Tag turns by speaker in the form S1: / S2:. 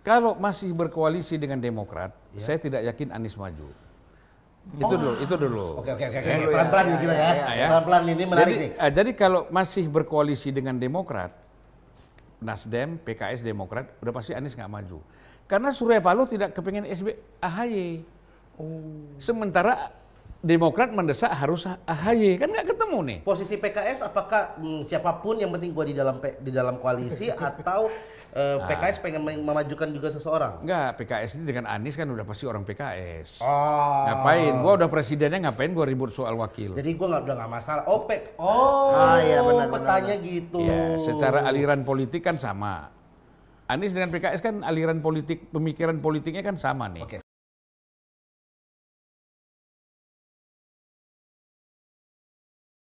S1: Kalau masih berkoalisi dengan Demokrat, ya. saya tidak yakin Anies maju. Oh. Itu dulu, itu dulu. Oke, oke, oke. Iya, iya, iya, Pelan-pelan gitu ya, kita ya. Pelan-pelan ya, ya. ini menarik jadi, nih. Eh, jadi kalau masih berkoalisi dengan Demokrat, Nasdem, PKS, Demokrat, udah pasti Anies nggak maju. Karena Surya Paloh tidak kepingin SB AHY. Oh. Sementara Demokrat mendesak harus AHY kan nggak ketemu nih. Posisi PKS apakah
S2: hmm, siapapun yang penting gua di dalam di dalam koalisi atau eh, ah. PKS pengen memajukan
S1: juga seseorang? Nggak, PKS ini dengan Anies kan udah pasti orang PKS. Oh. Ah. Ngapain? Gua udah presidennya ngapain gua ribut soal wakil.
S3: Jadi gua nggak udah nggak masalah. Opek. Oh, oh, ah, iya, benar,
S1: petanya benar.
S2: gitu. Ya, secara
S1: aliran politik kan sama. Anies dengan PKS kan
S4: aliran politik, pemikiran politiknya kan sama nih. Oke.